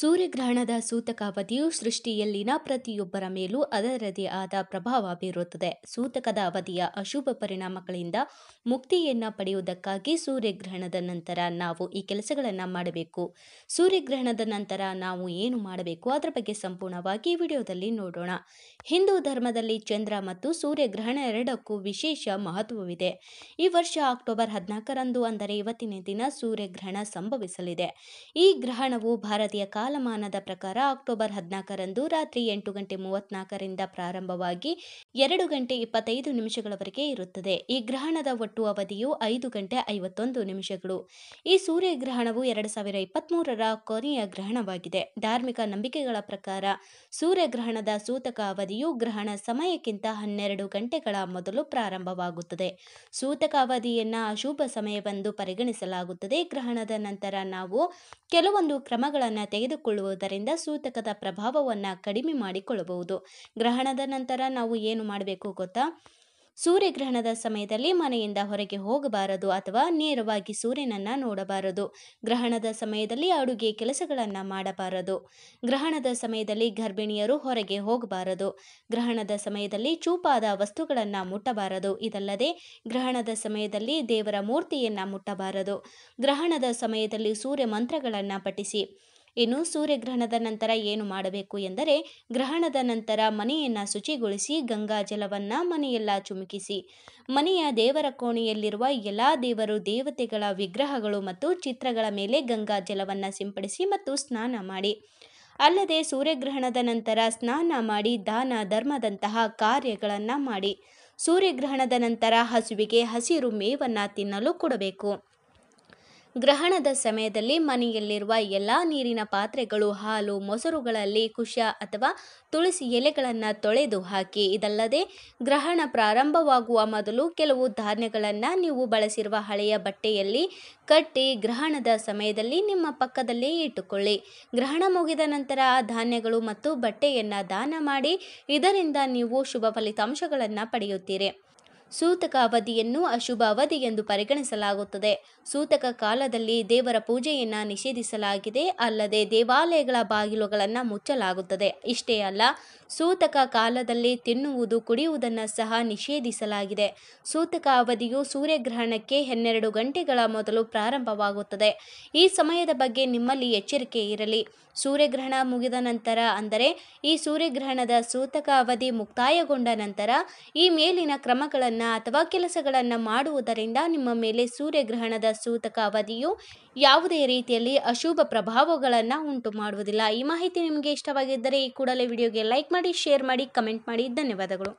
ಸೂರ್ಯಗ್ರಹಣದ ಸೂತಕ ಅವಧಿಯು ಸೃಷ್ಟಿಯಲ್ಲಿನ ಪ್ರತಿಯೊಬ್ಬರ ಮೇಲೂ ಅದರದೇ ಆದ ಪ್ರಭಾವ ಬೀರುತ್ತದೆ ಸೂತಕದ ಅವಧಿಯ ಅಶುಭ ಪರಿಣಾಮಗಳಿಂದ ಮುಕ್ತಿಯನ್ನು ಪಡೆಯುವುದಕ್ಕಾಗಿ ಸೂರ್ಯಗ್ರಹಣದ ನಂತರ ನಾವು ಈ ಕೆಲಸಗಳನ್ನು ಮಾಡಬೇಕು ಸೂರ್ಯಗ್ರಹಣದ ನಂತರ ನಾವು ಏನು ಮಾಡಬೇಕು ಅದರ ಬಗ್ಗೆ ಸಂಪೂರ್ಣವಾಗಿ ವಿಡಿಯೋದಲ್ಲಿ ನೋಡೋಣ ಹಿಂದೂ ಧರ್ಮದಲ್ಲಿ ಚಂದ್ರ ಮತ್ತು ಸೂರ್ಯಗ್ರಹಣ ಎರಡಕ್ಕೂ ವಿಶೇಷ ಮಹತ್ವವಿದೆ ಈ ವರ್ಷ ಅಕ್ಟೋಬರ್ ಹದಿನಾಲ್ಕರಂದು ಅಂದರೆ ಇವತ್ತಿನ ದಿನ ಸೂರ್ಯಗ್ರಹಣ ಸಂಭವಿಸಲಿದೆ ಈ ಗ್ರಹಣವು ಭಾರತೀಯ ಕಾಲ ಕಾಲಮಾನದ ಪ್ರಕಾರ ಅಕ್ಟೋಬರ್ ಹದಿನಾಲ್ಕರಂದು ರಾತ್ರಿ ಎಂಟು ಗಂಟೆ ಮೂವತ್ನಾಲ್ಕರಿಂದ ಪ್ರಾರಂಭವಾಗಿ ಎರಡು ಗಂಟೆ ಇಪ್ಪತ್ತೈದು ನಿಮಿಷಗಳವರೆಗೆ ಇರುತ್ತದೆ ಈ ಗ್ರಹಣದ ಒಟ್ಟು ಅವಧಿಯು ಐದು ಗಂಟೆ ಐವತ್ತೊಂದು ನಿಮಿಷಗಳು ಈ ಸೂರ್ಯಗ್ರಹಣವು ಎರಡು ಸಾವಿರ ಇಪ್ಪತ್ತ್ಮೂರರ ಕೊನೆಯ ಗ್ರಹಣವಾಗಿದೆ ಧಾರ್ಮಿಕ ನಂಬಿಕೆಗಳ ಪ್ರಕಾರ ಸೂರ್ಯಗ್ರಹಣದ ಸೂತಕ ಅವಧಿಯು ಗ್ರಹಣ ಸಮಯಕ್ಕಿಂತ ಹನ್ನೆರಡು ಗಂಟೆಗಳ ಮೊದಲು ಪ್ರಾರಂಭವಾಗುತ್ತದೆ ಸೂತಕ ಅವಧಿಯನ್ನ ಅಶುಭ ಸಮಯವೆಂದು ಪರಿಗಣಿಸಲಾಗುತ್ತದೆ ಗ್ರಹಣದ ನಂತರ ನಾವು ಕೆಲವೊಂದು ಕ್ರಮಗಳನ್ನು ತೆಗೆದುಕೊಂಡು ಕೊಳ್ಳುವುದರಿಂದ ಸೂತಕದ ಪ್ರಭಾವವನ್ನು ಕಡಿಮೆ ಮಾಡಿಕೊಳ್ಳಬಹುದು ಗ್ರಹಣದ ನಂತರ ನಾವು ಏನು ಮಾಡಬೇಕು ಗೊತ್ತಾ ಸೂರ್ಯಗ್ರಹಣದ ಸಮಯದಲ್ಲಿ ಮನೆಯಿಂದ ಹೊರಗೆ ಹೋಗಬಾರದು ಅಥವಾ ನೇರವಾಗಿ ಸೂರ್ಯನನ್ನು ನೋಡಬಾರದು ಗ್ರಹಣದ ಸಮಯದಲ್ಲಿ ಅಡುಗೆ ಕೆಲಸಗಳನ್ನು ಮಾಡಬಾರದು ಗ್ರಹಣದ ಸಮಯದಲ್ಲಿ ಗರ್ಭಿಣಿಯರು ಹೊರಗೆ ಹೋಗಬಾರದು ಗ್ರಹಣದ ಸಮಯದಲ್ಲಿ ಚೂಪಾದ ವಸ್ತುಗಳನ್ನು ಮುಟ್ಟಬಾರದು ಇದಲ್ಲದೆ ಗ್ರಹಣದ ಸಮಯದಲ್ಲಿ ದೇವರ ಮೂರ್ತಿಯನ್ನು ಮುಟ್ಟಬಾರದು ಗ್ರಹಣದ ಸಮಯದಲ್ಲಿ ಸೂರ್ಯ ಮಂತ್ರಗಳನ್ನು ಪಠಿಸಿ ಇನ್ನು ಸೂರ್ಯಗ್ರಹಣದ ನಂತರ ಏನು ಮಾಡಬೇಕು ಎಂದರೆ ಗ್ರಹಣದ ನಂತರ ಮನೆಯನ್ನು ಶುಚಿಗೊಳಿಸಿ ಗಂಗಾ ಜಲವನ್ನು ಮನೆಯೆಲ್ಲ ಚುಮುಕಿಸಿ ಮನೆಯ ದೇವರ ಕೋಣೆಯಲ್ಲಿರುವ ಎಲ್ಲ ದೇವರು ದೇವತೆಗಳ ವಿಗ್ರಹಗಳು ಮತ್ತು ಚಿತ್ರಗಳ ಮೇಲೆ ಗಂಗಾ ಜಲವನ್ನು ಸಿಂಪಡಿಸಿ ಮತ್ತು ಸ್ನಾನ ಮಾಡಿ ಅಲ್ಲದೆ ಸೂರ್ಯಗ್ರಹಣದ ನಂತರ ಸ್ನಾನ ಮಾಡಿ ದಾನ ಧರ್ಮದಂತಹ ಕಾರ್ಯಗಳನ್ನು ಮಾಡಿ ಸೂರ್ಯಗ್ರಹಣದ ನಂತರ ಹಸುವಿಗೆ ಹಸಿರು ಮೇವನ್ನು ತಿನ್ನಲು ಕೊಡಬೇಕು ಗ್ರಹಣದ ಸಮಯದಲ್ಲಿ ಮನೆಯಲ್ಲಿರುವ ಎಲ್ಲ ನೀರಿನ ಪಾತ್ರೆಗಳು ಹಾಲು ಮೊಸರುಗಳಲ್ಲಿ ಕುಶ ಅಥವಾ ತುಳಸಿ ಎಲೆಗಳನ್ನು ತೊಳೆದು ಹಾಕಿ ಇದಲ್ಲದೆ ಗ್ರಹಣ ಪ್ರಾರಂಭವಾಗುವ ಮೊದಲು ಕೆಲವು ಧಾನ್ಯಗಳನ್ನು ನೀವು ಬಳಸಿರುವ ಹಳೆಯ ಬಟ್ಟೆಯಲ್ಲಿ ಕಟ್ಟಿ ಗ್ರಹಣದ ಸಮಯದಲ್ಲಿ ನಿಮ್ಮ ಪಕ್ಕದಲ್ಲೇ ಇಟ್ಟುಕೊಳ್ಳಿ ಗ್ರಹಣ ಮುಗಿದ ನಂತರ ಆ ಧಾನ್ಯಗಳು ಮತ್ತು ಬಟ್ಟೆಯನ್ನು ದಾನ ಮಾಡಿ ಇದರಿಂದ ನೀವು ಶುಭ ಫಲಿತಾಂಶಗಳನ್ನು ಪಡೆಯುತ್ತೀರಿ ಸೂತಕ ಅವಧಿಯನ್ನು ಅಶುಭ ಅವಧಿ ಎಂದು ಪರಿಗಣಿಸಲಾಗುತ್ತದೆ ಸೂತಕ ಕಾಲದಲ್ಲಿ ದೇವರ ಪೂಜೆಯನ್ನು ನಿಷೇಧಿಸಲಾಗಿದೆ ಅಲ್ಲದೆ ದೇವಾಲಯಗಳ ಬಾಗಿಲುಗಳನ್ನು ಮುಚ್ಚಲಾಗುತ್ತದೆ ಇಷ್ಟೇ ಅಲ್ಲ ಸೂತಕ ಕಾಲದಲ್ಲಿ ತಿನ್ನುವುದು ಕುಡಿಯುವುದನ್ನು ಸಹ ನಿಷೇಧಿಸಲಾಗಿದೆ ಸೂತಕ ಅವಧಿಯು ಸೂರ್ಯಗ್ರಹಣಕ್ಕೆ ಹನ್ನೆರಡು ಗಂಟೆಗಳ ಮೊದಲು ಪ್ರಾರಂಭವಾಗುತ್ತದೆ ಈ ಸಮಯದ ಬಗ್ಗೆ ನಿಮ್ಮಲ್ಲಿ ಎಚ್ಚರಿಕೆ ಇರಲಿ ಸೂರ್ಯಗ್ರಹಣ ಮುಗಿದ ನಂತರ ಅಂದರೆ ಈ ಸೂರ್ಯಗ್ರಹಣದ ಸೂತಕ ಅವಧಿ ಮುಕ್ತಾಯಗೊಂಡ ನಂತರ ಈ ಮೇಲಿನ ಕ್ರಮಗಳನ್ನು ಅಥವಾ ಕೆಲಸಗಳನ್ನು ಮಾಡುವುದರಿಂದ ನಿಮ್ಮ ಮೇಲೆ ಸೂರ್ಯಗ್ರಹಣದ ಸೂತಕ ಅವಧಿಯು ಯಾವುದೇ ರೀತಿಯಲ್ಲಿ ಅಶುಭ ಪ್ರಭಾವಗಳನ್ನು ಉಂಟು ಮಾಡುವುದಿಲ್ಲ ಈ ಮಾಹಿತಿ ನಿಮಗೆ ಇಷ್ಟವಾಗಿದ್ದರೆ ಈ ಕೂಡಲೇ ವಿಡಿಯೋಗೆ ಲೈಕ್ ಮಾಡಿ ಶೇರ್ ಮಾಡಿ ಕಮೆಂಟ್ ಮಾಡಿ ಧನ್ಯವಾದಗಳು